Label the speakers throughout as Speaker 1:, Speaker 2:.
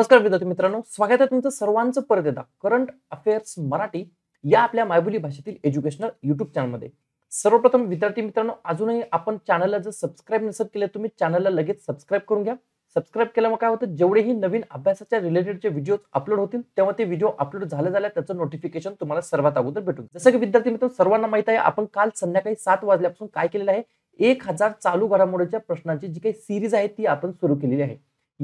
Speaker 1: नमस्कार विद्यार्थी मित्रांनो स्वागत आहे तुमचं सर्वांचं परत एकदा करंट अफेअर्स मराठी या आपल्या मायबोली भाषेतील एज्युकेशनल युट्यूब चॅनलमध्ये सर्वप्रथम विद्यार्थी मित्रांनो अजूनही आपण चॅनलला जर सबस्क्राईब नसत केलं तुम्ही चॅनलला लगेच सबस्क्राईब करून घ्या सबस्क्राईब केल्यामुळे काय होतं जेवढेही नवीन अभ्यासाच्या रिलेटेडचे व्हिडिओ अपलोड होतील तेव्हा ते व्हिडिओ अपलोड झाले झाल्या त्याचं नोटिफिकेशन तुम्हाला सर्वात अगोदर भेटून जसं की विद्यार्थी मित्रांनो सर्वांना माहिती आहे आपण काल संध्याकाळी सात वाजल्यापासून काय केलेलं आहे एक हजार चालू घडामोडीच्या प्रश्नांची जी काही सिरीज आहे ती आपण सुरू केलेली आहे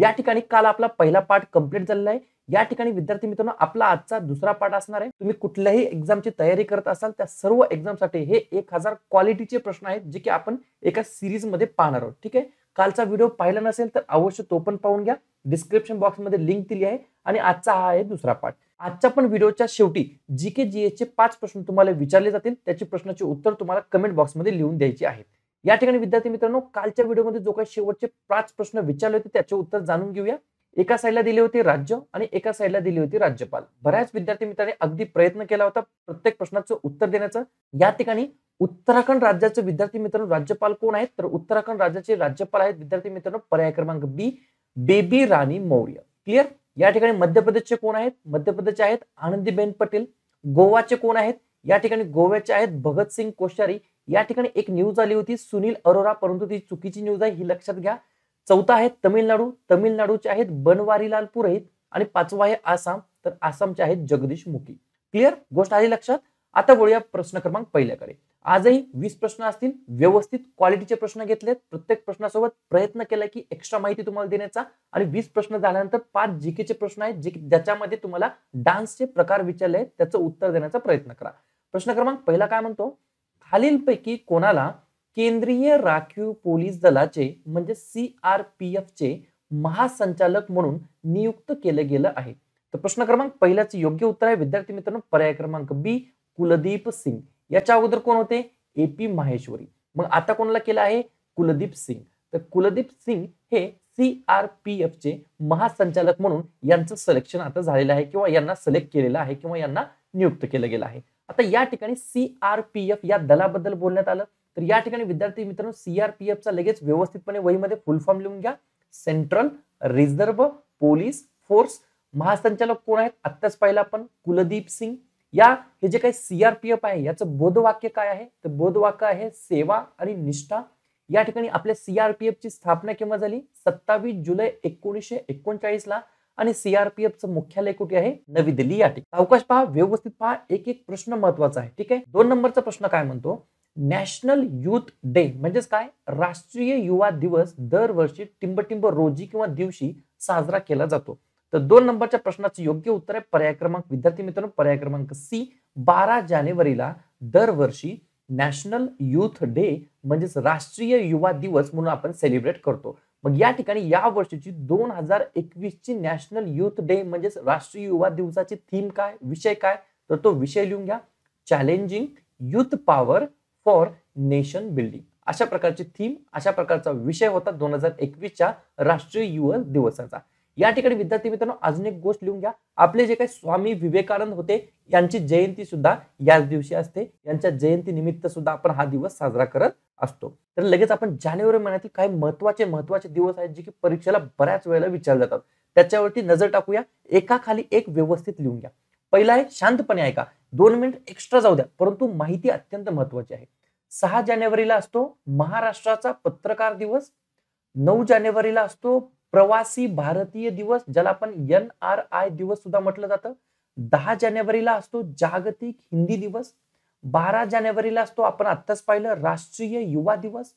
Speaker 1: या ठिकाणी काल आपला पहिला पाठ कम्प्लीट झालेला आहे या ठिकाणी विद्यार्थी मित्रांनो आपला आजचा दुसरा पाठ असणार आहे तुम्ही कुठल्याही एक्झामची तयारी करत असाल त्या सर्व एक्झामसाठी हे एक हजार क्वालिटीचे प्रश्न आहेत जे की आपण एका मध्ये पाहणार आहोत ठीक आहे कालचा व्हिडिओ पाहिला नसेल तर अवश्य तो पण पाहून घ्या डिस्क्रिप्शन बॉक्समध्ये लिंक दिली आहे आणि आजचा हा आहे दुसरा पाठ आजच्या पण व्हिडिओच्या शेवटी जी के जी पाच प्रश्न तुम्हाला विचारले जातील त्याची प्रश्नाचे उत्तर तुम्हाला कमेंट बॉक्समध्ये लिहून द्यायची आहेत या ठिकाणी विद्यार्थी मित्रांनो कालच्या व्हिडिओमध्ये जो काही शेवटचे पाच प्रश्न विचारले होते त्याचे उत्तर जाणून घेऊया एका साईडला दिले होते राज्य आणि एका साईडला दिली होती राज्यपाल बऱ्याच विद्यार्थी मित्रांनी अगदी प्रयत्न केला होता प्रत्येक प्रश्नाचं उत्तर देण्याचं या ठिकाणी उत्तराखंड राज्याचे विद्यार्थी मित्रांनो राज्यपाल कोण आहेत तर उत्तराखंड राज्याचे राज्यपाल आहेत विद्यार्थी मित्रांनो पर्याय क्रमांक बी बेबी राणी मौर्य क्लिअर या ठिकाणी मध्य प्रदेशचे कोण आहेत मध्य प्रदेशचे आहेत आनंदीबेन पटेल गोवाचे कोण आहेत या ठिकाणी गोव्याचे आहेत भगतसिंग कोश्यारी या ठिकाणी एक न्यूज आली होती सुनील अरोरा परंतु ती चुकीची न्यूज आहे ही लक्षात घ्या चौथा आहे तमिळनाडू तमिळनाडूचे आहेत बनवारीलाल पुरोहित आणि पाचवा आहे आसाम तर आसामचे आहेत जगदीश मुखी क्लिअर गोष्ट आली लक्षात आता बोलूया प्रश्न क्रमांक पहिल्याकडे आजही वीस प्रश्न असतील व्यवस्थित क्वालिटीचे प्रश्न घेतलेत प्रत्येक प्रश्नासोबत प्रयत्न केला की एक्स्ट्रा माहिती तुम्हाला देण्याचा आणि वीस प्रश्न झाल्यानंतर पाच जीकेचे प्रश्न आहेत जे ज्याच्यामध्ये तुम्हाला डान्सचे प्रकार विचारले आहेत त्याचं उत्तर देण्याचा प्रयत्न करा प्रश्न क्रमांक पहिला काय म्हणतो खालीलपैकी कोणाला केंद्रीय राखीव पोलीस दलाचे म्हणजे सी आर पी चे महासंचालक म्हणून नियुक्त केलं गेलं आहे तर प्रश्न क्रमांक पहिल्याचं योग्य उत्तर आहे विद्यार्थी मित्रांनो पर्याय क्रमांक बी कुलदीप सिंग याच्या अगोदर कोण होते ए पी माहेश्वरी मग आता कोणाला केलं आहे कुलदीप सिंग तर कुलदीप सिंग हे सी आर पी चे महासंचालक म्हणून यांचं सिलेक्शन आता झालेलं आहे किंवा यांना सिलेक्ट केलेलं आहे किंवा यांना नियुक्त केलं गेलं आहे आता या ठिकाणी सीआरपीएफ या दलाबद्दल बोलण्यात आलं तर या ठिकाणी विद्यार्थी मित्रांनो सीआरपीएफचा लगेच व्यवस्थितपणे वहीमध्ये फुल फॉर्म लिहून घ्या सेंट्रल रिझर्व्ह पोलीस फोर्स महासंचालक कोण आहेत आत्ताच पाहिलं आपण कुलदीप सिंग या हे जे काही सीआरपीएफ आहे याचं बोधवाक्य काय आहे तर बोधवाक्य आहे सेवा आणि निष्ठा या ठिकाणी आपल्या सीआरपीएफ ची स्थापना केव्हा झाली सत्तावीस जुलै एकोणीसशे एकोणचाळीस ला आणि सीआरपीएफचं मुख्यालय कुठे आहे नवी दिल्ली या ठिकाणी अवकाश पहा व्यवस्थित पहा एक एक प्रश्न महत्वाचा आहे ठीक आहे दोन नंबरचा प्रश्न काय म्हणतो नॅशनल युथ डे म्हणजेच काय राष्ट्रीय युवा दिवस दरवर्षी टिंबटिंब रोजी किंवा दिवशी साजरा केला जातो तर दोन नंबरच्या प्रश्नाचं योग्य उत्तर आहे पर्याय क्रमांक विद्यार्थी मित्रांनो पर्याय क्रमांक सी बारा जानेवारीला दरवर्षी नॅशनल युथ डे म्हणजेच राष्ट्रीय युवा दिवस म्हणून आपण सेलिब्रेट करतो मग या ठिकाणी या वर्षीची दोन हजार एकवीस ची नॅशनल युथ डे म्हणजेच राष्ट्रीय युवा दिवसाची थीम काय विषय काय तर तो विषय लिहून घ्या challenging youth power for nation building अशा प्रकारची थीम अशा प्रकारचा विषय होता दोन हजार एकवीसच्या राष्ट्रीय युवा दिवसाचा या ठिकाणी विद्यार्थी मित्रांनो अजून एक गोष्ट लिहून घ्या आपले जे काही स्वामी विवेकानंद होते यांची जयंती सुद्धा याच दिवशी असते यांच्या जयंती निमित्त सुद्धा आपण हा दिवस साजरा करत असतो तर लगेच आपण जानेवारी महिन्यातील काही महत्वाचे महत्वाचे दिवस आहेत जे की परीक्षेला बऱ्याच वेळेला विचारले जातात त्याच्यावरती नजर टाकूया एका खाली एक व्यवस्थित लिहून घ्या पहिला आहे शांतपणे ऐका दोन मिनिट एक्स्ट्रा जाऊ द्या परंतु माहिती अत्यंत महत्वाची आहे सहा जानेवारीला असतो महाराष्ट्राचा पत्रकार दिवस नऊ जानेवारीला असतो प्रवासी भारतीय दिवस ज्याला आपण एन आर आय दिवस सुद्धा म्हटलं जातं दहा जानेवारीला असतो जागतिक हिंदी दिवस बारा जानेवारीला असतो आपण आत्ताच पाहिलं राष्ट्रीय युवा दिवस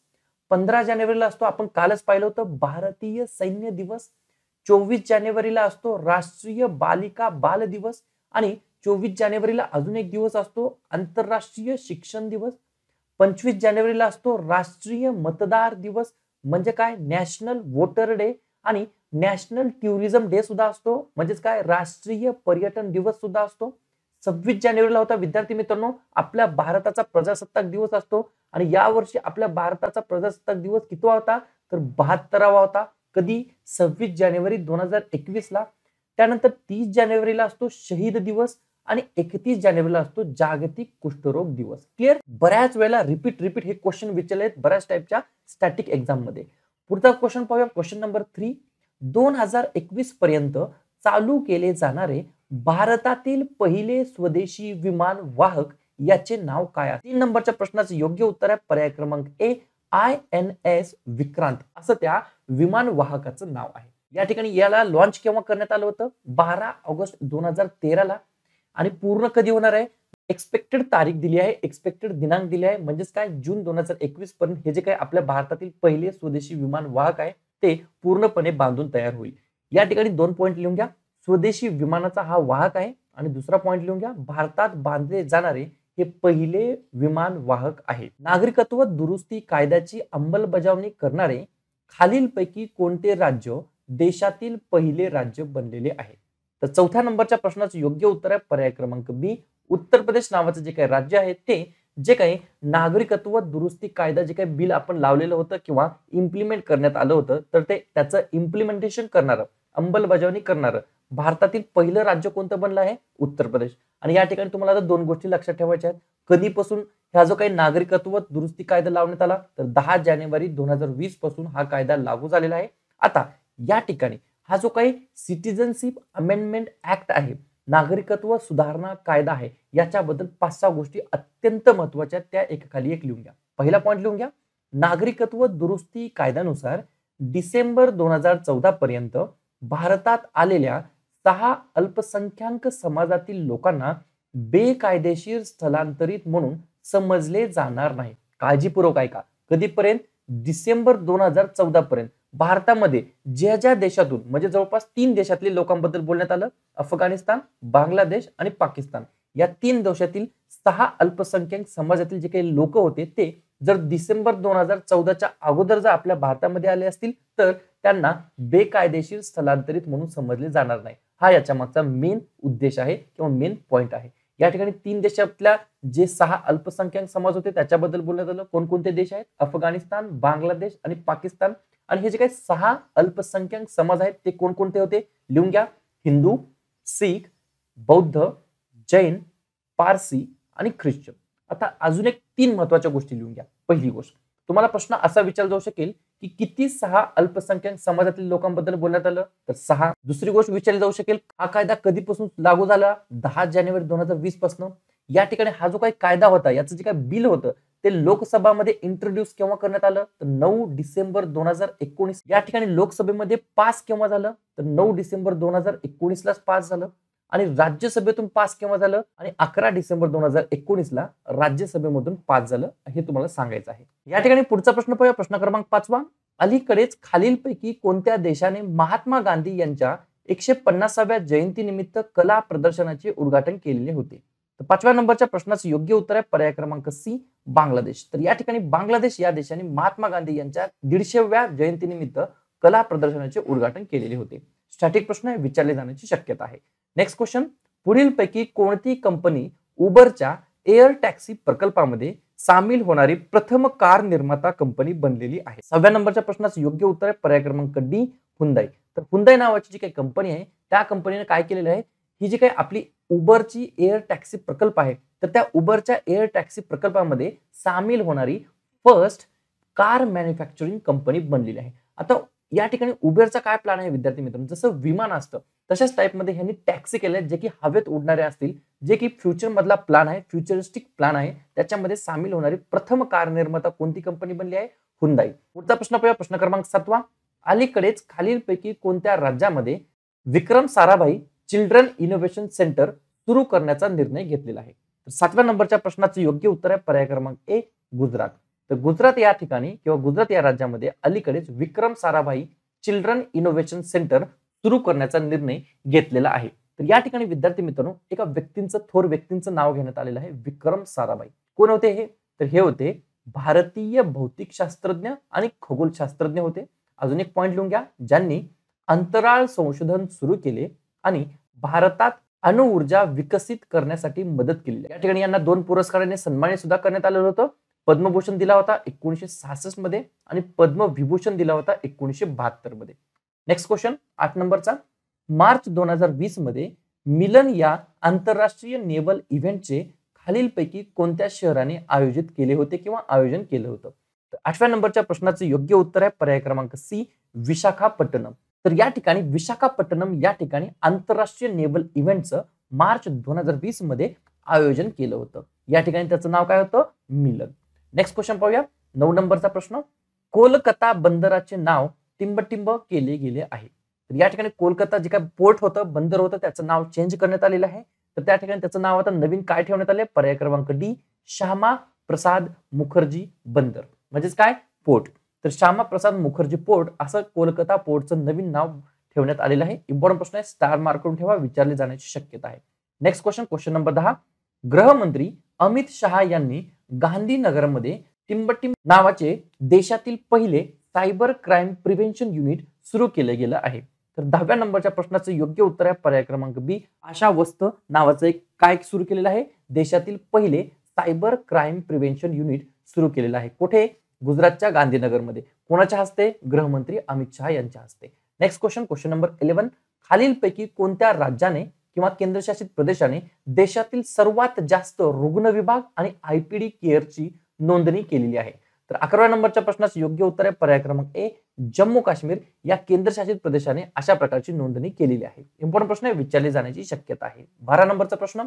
Speaker 1: पंधरा जानेवारीला असतो आपण कालच पाहिलं होतं भारतीय सैन्य दिवस चोवीस जानेवारीला असतो राष्ट्रीय बालिका बाल दिवस आणि चोवीस जानेवारीला अजून एक दिवस असतो आंतरराष्ट्रीय शिक्षण दिवस पंचवीस जानेवारीला असतो राष्ट्रीय मतदार दिवस म्हणजे काय नॅशनल वोटर डे आणि नॅशनल टुरिझम डे सुद्धा असतो म्हणजेच काय राष्ट्रीय पर्यटन दिवस सुद्धा असतो सव्वीस जानेवारीला होता विद्यार्थी मित्रांनो आपल्या भारताचा प्रजासत्ताक दिवस असतो आणि या वर्षी आपल्या भारताचा प्रजासत्ताक दिवस कितवा होता तर बहात्तरावा होता कधी सव्वीस जानेवारी दोन हजार एकवीस ला त्यानंतर तीस जानेवारीला असतो शहीद दिवस आणि एकतीस जानेवारीला असतो जागतिक कुष्ठरोग दिवस क्लिअर बऱ्याच वेळेला रिपीट रिपीट हे क्वेश्चन विचारले बऱ्याच टाईपच्या स्टॅटिक एक्झाम मध्ये पुढचा क्वेश्चन पाहूया क्वेश्चन नंबर थ्री दोन हजार एकवीस पर्यंत चालू केले जाणारे भारतातील पहिले स्वदेशी विमान वाहक याचे नाव काय आहे तीन नंबरच्या प्रश्नाचं योग्य उत्तर आहे पर्याय क्रमांक A I N S Vikrant असं त्या विमान वाहकाचं नाव आहे या ठिकाणी याला लॉन्च केव्हा करण्यात आलं होतं बारा ऑगस्ट दोन हजार तेराला आणि पूर्ण कधी होणार आहे एक्सपेक्टेड तारीख दिली आहे एक्सपेक्टेड दिनांक दिली आहे म्हणजेच काय जून दोन हजार एकवीस पर्यंत हे जे काय आपल्या भारतातील पहिले स्वदेशी विमान वाहक आहे ते पूर्णपणे बांधून तयार होईल या ठिकाणी दोन पॉईंट लिहून घ्या स्वदेशी विमानाचा हा वाहक आहे आणि दुसरा पॉईंट लिहून घ्या भारतात बांधले जाणारे हे पहिले विमान वाहक आहे नागरिकत्व दुरुस्ती कायद्याची अंमलबजावणी करणारे खालीलपैकी कोणते राज्य देशातील पहिले राज्य बनलेले आहे तर चौथ्या नंबरच्या प्रश्नाचं योग्य उत्तर आहे पर्याय क्रमांक बी उत्तर प्रदेश नावाचं जे काही राज्य आहे ते जे काही नागरिकत्व दुरुस्ती कायदा जे काही बिल आपण लावलेलं होतं किंवा इम्प्लिमेंट करण्यात आलं होतं तर ते त्याचं इम्प्लिमेंटेशन करणारं अंमलबजावणी करणारं भारतातील पहिलं राज्य कोणतं बनलं आहे उत्तर प्रदेश आणि या ठिकाणी तुम्हाला आता दोन गोष्टी लक्षात ठेवायच्या आहेत कधीपासून हा जो काही नागरिकत्व दुरुस्ती कायदा लावण्यात आला तर दहा जानेवारी दोन हजार वीस पासून हा कायदा लागू झालेला आहे आता या ठिकाणी हा जो काही सिटीजनशिप अमेंडमेंट ऍक्ट आहे नागरिकत्व सुधारणा कायदा आहे याच्याबद्दल पाच सहा गोष्टी अत्यंत महत्वाच्या त्या एकाखाली एक लिहून घ्या पहिला पॉईंट लिहून घ्या नागरिकत्व दुरुस्ती कायद्यानुसार डिसेंबर दोन हजार चौदा पर्यंत भारतात आलेल्या सहा अल्पसंख्याक समाजातील लोकांना बेकायदेशीर स्थलांतरित म्हणून समजले जाणार नाही काळजीपूर्वक ऐका कधीपर्यंत डिसेंबर दोन हजार चौदा पर्यंत भारतामध्ये ज्या ज्या देशातून म्हणजे जवळपास तीन देशातले लोकांबद्दल बोलण्यात आलं अफगाणिस्तान बांगलादेश आणि पाकिस्तान या तीन देशातील सहा अल्पसंख्याक समाजातील जे काही लोक होते ते जर डिसेंबर दोन हजार चौदाच्या अगोदर जर आपल्या भारतामध्ये आले असतील तर त्यांना बेकायदेशीर स्थलांतरित म्हणून समजले जाणार नाही हा याच्या मागचा मेन उद्देश आहे किंवा मेन पॉइंट आहे या ठिकाणी तीन देशातल्या जे सहा अल्पसंख्याक समाज होते त्याच्याबद्दल बोलण्यात आलं कोणकोणते देश आहेत अफगाणिस्तान बांगलादेश आणि पाकिस्तान आणि हे जे काही सहा अल्पसंख्याक समाज आहेत ते कोणकोणते होते लिहून घ्या हिंदू सिख बौद्ध जैन पारसी आणि ख्रिश्चन आता अजून एक तीन महत्वाच्या गोष्टी लिहून घ्या पहिली गोष्ट तुम्हाला प्रश्न असा विचारला जाऊ शकेल की किती सहा अल्पसंख्याक समाजातील लोकांबद्दल बोलण्यात आलं तर सहा दुसरी गोष्ट विचारली जाऊ शकेल हा कायदा कधीपासून लागू झाला दहा जानेवारी दोन हजार वीस पासून या ठिकाणी हा जो काही कायदा होता याचं जे काही बिल होतं ते लोकसभामध्ये इंट्रोड्यूस केव्हा करण्यात आलं तर नऊ डिसेंबर दोन हजार एकोणीस या ठिकाणी लोकसभेमध्ये पास केव्हा झालं तर नऊ डिसेंबर दोन हजार एकोणीसलाच पास झालं आणि राज्यसभेतून पास केव्हा झालं आणि अकरा डिसेंबर दोन हजार एकोणीसला राज्यसभेमधून पास झालं हे तुम्हाला सांगायचं आहे या ठिकाणी पुढचा प्रश्न पाहूया प्रश्न क्रमांक पाचवा अलीकडेच खालीलपैकी कोणत्या देशाने महात्मा गांधी यांच्या एकशे पन्नासाव्या जयंतीनिमित्त कला प्रदर्शनाचे उद्घाटन केलेले होते तर पाचव्या नंबरच्या प्रश्नाचं योग्य उत्तर आहे पर्याय क्रमांक सी बांगलादेश तर या ठिकाणी बांगलादेश या देशाने महात्मा गांधी यांच्या दीडशेव्या जयंतीनिमित्त कला प्रदर्शनाचे उद्घाटन केलेले होते स्टॅटिक प्रश्न विचारले जाण्याची शक्यता आहे नेक्स्ट क्वेश्चन पुढीलपैकी कोणती कंपनी उबरच्या एअर टॅक्सी प्रकल्पामध्ये सामील होणारी प्रथम कार निर्माता कंपनी बनलेली आहे सहाव्या नंबरच्या प्रश्नाचं योग्य उत्तर आहे पर्याय क्रमांक डी हुंदाई तर हुंदाई नावाची जी काही कंपनी आहे त्या कंपनीने काय केलेलं आहे ही जी काही आपली उबरची एअर टॅक्सी प्रकल्प आहे तर त्या उबरच्या एअर टॅक्सी प्रकल्पामध्ये सामील होणारी फर्स्ट कार मॅन्युफॅक्चरिंग कंपनी बनलेली आहे आता या ठिकाणी उबेरचा काय प्लॅन आहे विद्यार्थी मित्रांनो जसं विमान असतं तशाच टाईपमध्ये ह्यांनी टॅक्सी केल्या जे की हवेत उडणारे असतील जे की मधला प्लॅन आहे फ्युचरिस्टिक प्लॅन आहे त्याच्यामध्ये सामील होणारी प्रथम कार निर्माता कोणती कंपनी बनली आहे हुंदाई पुढचा प्रश्न पाहूया प्रश्न क्रमांक सातवा अलीकडेच खालीलपैकी कोणत्या राज्यामध्ये Vikram Sarabhai children innovation centre सुरू करण्याचा निर्णय घेतलेला आहे तर सातव्या नंबरच्या प्रश्नाचं योग्य उत्तर आहे पर्याय क्रमांक ए गुजरात तर गुजरात या ठिकाणी किंवा गुजरात या राज्यामध्ये अलीकडेच Vikram Sarabhai children innovation centre सुरू करण्याचा निर्णय घेतलेला आहे तर या ठिकाणी विद्यार्थी मित्रांनो एका व्यक्तींचं थोर व्यक्तींचं नाव घेण्यात आलेलं आहे विक्रम साराभाई कोण होते हे तर हे होते भारतीय भौतिकशास्त्रज्ञ आणि खगोलशास्त्रज्ञ होते अजून एक पॉइंट लिहून घ्या ज्यांनी अंतराळ संशोधन सुरू केले आणि भारतात अणुऊर्जा विकसित करण्यासाठी मदत केली या ठिकाणी यांना दोन पुरस्काराने सन्मानित सुद्धा करण्यात आलेलं होतं पद्मभूषण दिला होता एकोणीशे सहासष्ट मध्ये आणि पद्मविभूषण दिला होता एकोणीशे बहात्तर मध्ये नेक्स्ट क्वेश्चन आठ नंबरचा मार्च दोन हजार वीस मध्ये मिलन या आंतरराष्ट्रीय नेव्हल इव्हेंटचे खालीलपैकी कोणत्या शहराने आयोजित केले होते किंवा आयोजन केलं होतं आठव्या नंबरच्या प्रश्नाचं योग्य उत्तर आहे पर्याय क्रमांक सी विशाखापट्टणम तर या ठिकाणी विशाखापट्टणम या ठिकाणी आंतरराष्ट्रीय नेव्हल इव्हेंटचं मार्च दोन हजार वीस मध्ये आयोजन केलं होतं या ठिकाणी त्याचं नाव काय होतं मिलन नेक्स्ट क्वेश्चन पाहूया नऊ नंबरचा प्रश्न कोलकाता बंदराचे नाव टिंबटिंब केले गेले आहे तर या ठिकाणी कोलकाता जे काय पोर्ट होतं बंदर होतं त्याचं नाव चेंज करण्यात आलेलं आहे तर त्या ठिकाणी त्याचं नाव आता नवीन काय ठेवण्यात आले पर्याय क्रमांक डी श्यामा प्रसाद मुखर्जी बंदर म्हणजेच काय पोर्ट तर श्यामाप्रसाद मुखर्जी पोर्ट असं कोलकाता पोर्टचं नवीन नाव ठेवण्यात आलेलं आहे इम्पॉर्टंट प्रश्न आहे स्टार मार्क करून ठेवा विचारले जाण्याची शक्यता आहे नेक्स्ट क्वेश्चन क्वेश्चन नंबर दहा गृहमंत्री अमित शहा यांनी गांधीनगरमध्ये टिंबटिंब नावाचे देशातील पहिले सायबर क्राईम प्रिव्हेन्शन युनिट सुरू केलं गेलं आहे तर दहाव्या नंबरच्या प्रश्नाचं योग्य उत्तर आहे पर्याय क्रमांक बी आशा वस्त नावाचं एक काय सुरू केलेलं आहे देशातील पहिले सायबर क्राईम प्रिव्हेन्शन युनिट सुरू केलेलं आहे कुठे गुजरातच्या गांधीनगरमध्ये कोणाच्या हस्ते गृहमंत्री अमित शहा यांच्या हस्ते next question question number eleven खालीलपैकी कोणत्या राज्याने किंवा केंद्रशासित प्रदेशाने देशातील सर्वात जास्त रुग्ण विभाग आणि आयपीडी केअरची नोंदणी केलेली आहे तर अकराव्या नंबरच्या प्रश्नाचं योग्य उत्तर आहे पर्याय क्रमांक ए जम्मू काश्मीर या केंद्रशासित प्रदेशाने अशा प्रकारची नोंदणी केलेली आहे इम्पॉर्टंट प्रश्न विचारले जाण्याची शक्यता आहे बारा नंबरचा प्रश्न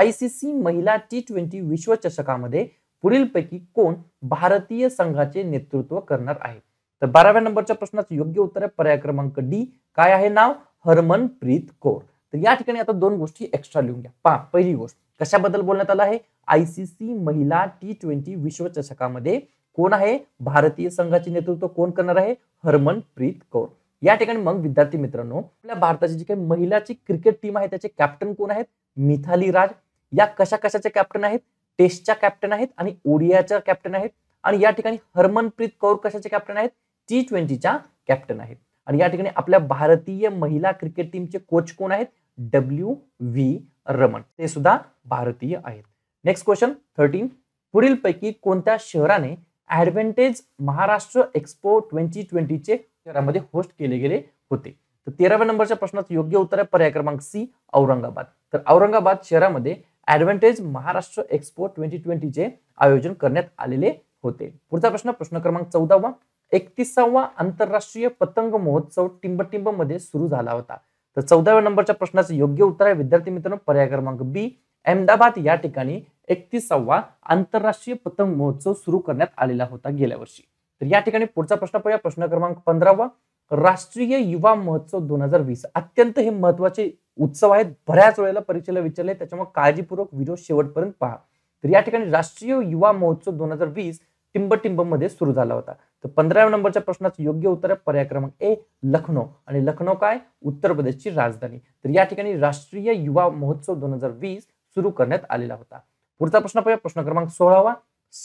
Speaker 1: आयसीसी महिला टी ट्वेंटी विश्वचषकामध्ये पुढीलपैकी कोण भारतीय संघाचे नेतृत्व करणार आहे तर बाराव्या नंबरच्या प्रश्नाचं योग्य उत्तर आहे पर्याय क्रमांक डी काय आहे नाव हरमनप्रीत कौर तर या ठिकाणी आता दोन गोष्टी एक्स्ट्रा लिहून घ्या पहा पहिली गोष्ट कशाबद्दल बोलण्यात आलं आहे आयसीसी महिला टी ट्वेंटी विश्वचषकामध्ये कोण आहे भारतीय संघाचे नेतृत्व कोण करणार आहे हरमनप्रीत कौर या ठिकाणी मग विद्यार्थी मित्रांनो आपल्या भारताची जी काही महिलाची क्रिकेट टीम आहे त्याचे कॅप्टन कोण आहेत मिथाली राज या कशा कशाचे कॅप्टन आहेत टेस्टच्या कॅप्टन आहेत आणि ओडियाच्या कॅप्टन आहेत आणि या ठिकाणी हरमनप्रीत कौर कशाचे कॅप्टन आहेत टी ट्वेंटीच्या कॅप्टन आहेत आणि या ठिकाणी आपल्या भारतीय महिला क्रिकेट टीमचे कोच कोण आहेत डब्ल्यू व्ही रमन ते सुद्धा भारतीय आहेत नेक्स्ट क्वेश्चन थर्टीन पुढीलपैकी कोणत्या शहराने ॲडव्हेंटेज महाराष्ट्र एक्सपो ट्वेंटी ट्वेंटीचे शहरामध्ये होस्ट केले गेले होते तर तेराव्या नंबरच्या प्रश्नाचं योग्य उत्तर आहे पर्याय क्रमांक सी औरंगाबाद तर औरंगाबाद शहरामध्ये ॲडव्हान्टेज महाराष्ट्र एक्सपो ट्वेंटी ट्वेंटीचे आयोजन करण्यात आलेले होते पुढचा प्रश्न प्रश्न क्रमांक चौदावा एकतीसावा आंतरराष्ट्रीय पतंग महोत्सव टिंबटिंब मध्ये सुरू झाला होता तर चौदाव्या नंबरच्या प्रश्नाचं योग्य उत्तर आहे विद्यार्थी मित्रांनो पर्याय क्रमांक बी अहमदाबाद या ठिकाणी एकतीसावा आंतरराष्ट्रीय पतंग महोत्सव सुरू करण्यात आलेला होता गेल्या वर्षी तर या ठिकाणी पुढचा प्रश्न पाहूया प्रश्न क्रमांक पंधरावा राष्ट्रीय युवा महोत्सव दोन हजार वीस अत्यंत हे महत्वाचे उत्सव आहेत बऱ्याच वेळेला परीक्षेला विचारले त्याच्यामुळे काळजीपूर्वक व्हिडिओ शेवटपर्यंत पहा तर या ठिकाणी राष्ट्रीय युवा महोत्सव दोन हजार वीस टिंब मध्ये सुरू झाला होता तर पंधराव्या नंबरच्या प्रश्नाचं योग्य उत्तर आहे पर्याय क्रमांक ए लखनौ आणि लखनौ काय उत्तर प्रदेशची राजधानी तर या ठिकाणी राष्ट्रीय युवा महोत्सव दोन हजार वीस सुरू करण्यात आलेला होता पुढचा प्रश्न पाहूया प्रश्न क्रमांक सोळावा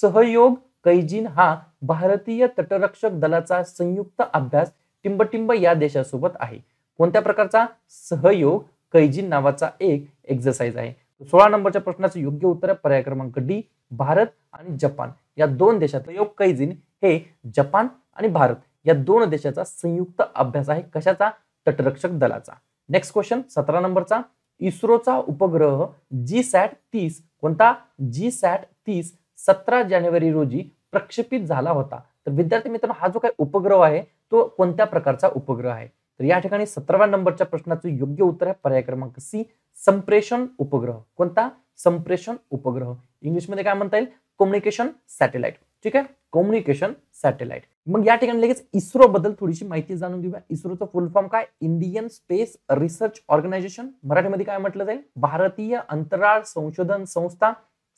Speaker 1: सहयोग कैजिन हा भारतीय तटरक्षक दलाचा संयुक्त अभ्यास टिंबटिंब या देशासोबत आहे कोणत्या प्रकारचा सहयोग कैजीन नावाचा एक एक्झरसाइज आहे सोळा नंबरच्या प्रश्नाचं योग्य उत्तर आहे पर्याय क्रमांक डी भारत आणि जपान या दोन देशात सहयोग कैजीन हे जपान आणि भारत या दोन देशाचा संयुक्त अभ्यास आहे कशाचा तटरक्षक दलाचा नेक्स्ट क्वेश्चन सतरा नंबरचा इस्रोचा उपग्रह जी सॅट तीस कोणता जी सॅट तीस सतरा जानेवारी रोजी प्रक्षेपित झाला होता तर विद्यार्थी मित्रांनो हा जो काही उपग्रह आहे तो कोणत्या प्रकारचा उपग्रह आहे तर या ठिकाणी सतराव्या नंबरच्या प्रश्नाचं योग्य उत्तर आहे पर्याय क्रमांक सी संप्रेषण उपग्रह कोणता संप्रेषण उपग्रह इंग्लिशमध्ये काय म्हणता येईल कम्युनिकेशन सॅटेलाइट ठीक आहे कम्युनिकेशन सॅटेलाइट मग या ठिकाणी लगेच इस्रो बद्दल थोडीशी माहिती जाणून घेऊया इस्रोचं फुल फॉर्म काय इंडियन स्पेस रिसर्च ऑर्गनायझेशन मराठीमध्ये काय म्हटलं जाईल भारतीय अंतराळ संशोधन संस्था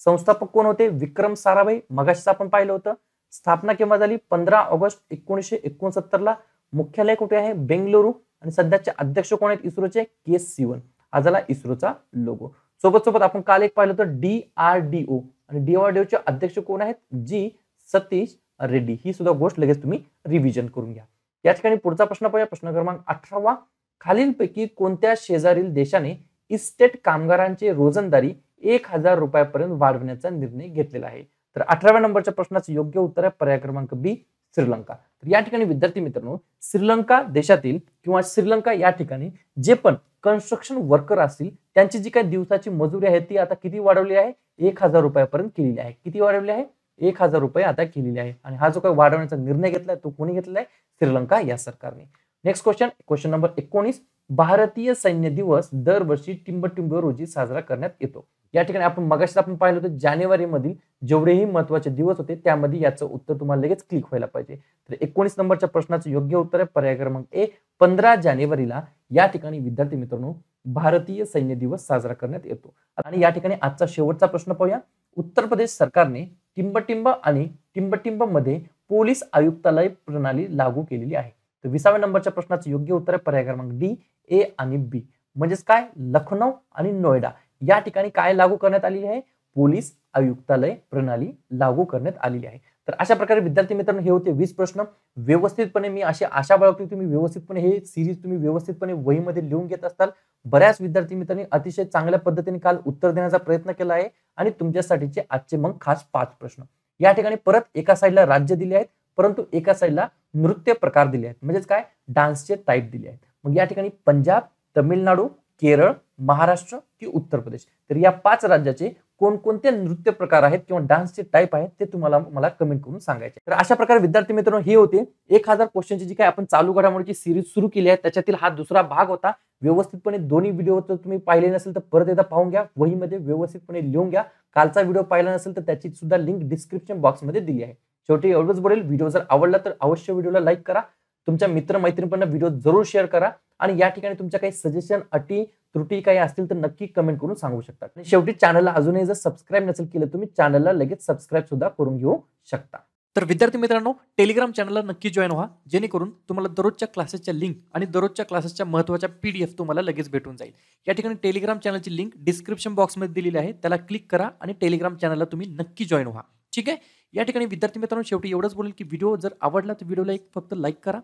Speaker 1: संस्थापक कोण होते विक्रम साराभाई मगाशीचं आपण पाहिलं होतं स्थापना केव्हा झाली पंधरा ऑगस्ट एकोणीसशे एकोणसत्तर ला मुख्यालय कुठे आहे बेंगलुरू आणि सध्याचे अध्यक्ष कोण आहेत इस्रोचे के सिवन हा झाला इस्रोचा लोगो सोबत सोबत आपण काल एक पाहिलं होतं डी आर डी ओ आणि डीआरडीओ चे अध्यक्ष कोण आहेत जी सतीश रेड्डी ही सुद्धा गोष्ट लगेच तुम्ही रिव्हिजन करून घ्या या ठिकाणी पुढचा प्रश्न पाहूया प्रश्न क्रमांक अठरावा खालीलपैकी कोणत्या शेजारील देशाने इस्टेट कामगारांचे रोजंदारी एक हजार रुपयापर्यंत वाढवण्याचा निर्णय घेतलेला आहे तर अठराव्या नंबरच्या प्रश्नाचं योग्य उत्तर आहे पर्याय क्रमांक बी श्रीलंका तर या ठिकाणी विद्यार्थी मित्रांनो श्रीलंका देशातील किंवा श्रीलंका या ठिकाणी जे पण कन्स्ट्रक्शन वर्कर असतील त्यांची जी काही दिवसाची मजुरी आहे ती आता किती वाढवली आहे एक हजार रुपयापर्यंत केलेली आहे किती वाढवली आहे एक हजार रुपये आता केलेली आहे आणि हा जो काही वाढवण्याचा निर्णय घेतलाय तो कोणी घेतलाय श्रीलंका या सरकारने नेक्स्ट क्वेश्चन क्वेश्चन नंबर एकोणीस भारतीय सैन्य दिवस दरवर्षी टिंबटिंब रोजी साजरा करण्यात येतो या ठिकाणी आपण मगाशी आपण पाहिलं होतं जानेवारीमधील जेवढेही महत्वाचे दिवस होते त्यामध्ये याचं उत्तर तुम्हाला लगेच क्लिक व्हायला पाहिजे तर एकोणीस नंबरच्या प्रश्नाचं योग्य उत्तर आहे पर्याय क्रमांक ए पंधरा जानेवारीला या ठिकाणी विद्यार्थी मित्रांनो भारतीय सैन्य दिवस साजरा करण्यात येतो आणि या ठिकाणी आजचा शेवटचा प्रश्न पाहूया उत्तर प्रदेश सरकारने टिंबटिंब आणि टिंबटिंब मध्ये पोलीस आयुक्तालय प्रणाली लागू केलेली आहे तर विसाव्या नंबरच्या प्रश्नाचं योग्य उत्तर आहे पर्याय क्रमांक डी ए आणि बी म्हणजेच काय लखनौ आणि नोएडा या ठिकाणी काय लागू करण्यात आलेली आहे पोलीस आयुक्तालय प्रणाली लागू करण्यात आलेली आहे तर अशा प्रकारे विद्यार्थी मित्रांनो हे होते वीस प्रश्न व्यवस्थितपणे मी अशी आशा बाळगतो तुम्ही व्यवस्थितपणे हे सिरीज तुम्ही व्यवस्थितपणे वहीमध्ये लिहून घेत असाल बऱ्याच विद्यार्थी मित्रांनी अतिशय चांगल्या पद्धतीने काल उत्तर देण्याचा प्रयत्न केला आहे आणि तुमच्यासाठीचे आजचे मग खास पाच प्रश्न या ठिकाणी परत एका साईडला राज्य दिले आहेत परंतु एका साईडला नृत्य प्रकार दिले आहेत म्हणजेच काय डान्सचे टाईप दिले आहेत मग या ठिकाणी पंजाब तमिळनाडू केरळ महाराष्ट्र की उत्तर प्रदेश तर या पाच राज्याचे कोणकोणते नृत्य प्रकार आहेत किंवा डान्सचे टाईप आहेत ते तुम्हाला मला कमेंट करून सांगायचे तर अशा प्रकारे विद्यार्थी मित्रांनो हे होते एक हजार क्वेश्चनची जी काय आपण चालू घडामोडीची सिरीज सुरू केली आहे त्याच्यातील हा दुसरा भाग होता व्यवस्थितपणे दोन्ही व्हिडिओ जर तुम्ही पाहिले नसेल तर परत एकदा पाहून घ्या वहीमध्ये व्यवस्थितपणे लिहून घ्या कालचा व्हिडिओ पाहिला नसेल तर त्याची सुद्धा लिंक डिस्क्रिप्शन बॉक्समध्ये दिली आहे शेवटी एवढंच बोलेल व्हिडिओ जर आवडला तर अवश्य व्हिडिओला लाईक करा तुमच्या मित्रमैत्रिणींपर्यंत व्हिडिओ जरूर शेअर करा आणि या ठिकाणी तुमच्या काही सजेशन अटी त्रुटी काही असतील तर नक्की कमेंट करून सांगू शकता आणि शेवटी चॅनलला अजूनही जर सबस्क्राईब नसेल केलं तुम्ही चॅनलला लगेच सबस्क्राईब सुद्धा करून घेऊ शकता तर विद्यार्थी मित्रांनो टेलिग्राम चॅनलला नक्की जॉईन व्हा जेणेकरून तुम्हाला दररोजच्या क्लासेसच्या लिंक आणि दररोजच्या क्लासेसच्या महत्त्वाच्या पी डी एफ तुम्हाला लगेच भेटून जाईल या ठिकाणी टेलिग्राम चॅनलची लिंक डिस्क्रिप्शन बॉक्समध्ये दिलेली आहे त्याला क्लिक करा आणि टेलिग्राम चॅनलला तुम्ही नक्की जॉईन व्हा ठीक आहे या ठिकाणी विद्यार्थी मित्रांनो शेवटी एवढंच बोलेल की व्हिडिओ जर आवडला तर व्हिडिओला एक फक्त लाईक करा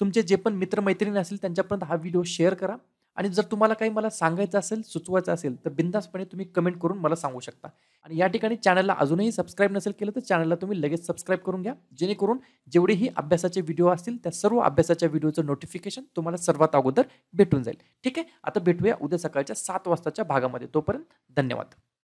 Speaker 1: तुमचे जे पण मित्रमैत्रिणी असतील त्यांच्यापर्यंत हा व्हिडिओ शेअर करा आणि जर तुम्हाला काही मला सांगायचं असेल सुचवायचं असेल तर बिंदासपणे तुम्ही कमेंट करून मला सांगू शकता आणि या ठिकाणी चॅनलला अजूनही सबस्क्राईब नसेल केलं तर चॅनलला तुम्ही लगेच सबस्क्राईब करून घ्या जेणेकरून जेवढेही अभ्यासाचे व्हिडिओ असतील त्या सर्व अभ्यासाच्या व्हिडिओचं नोटिफिकेशन तुम्हाला सर्वात अगोदर भेटून जाईल ठीक आहे आता भेटूया उद्या सकाळच्या सात वाजताच्या भागामध्ये तोपर्यंत धन्यवाद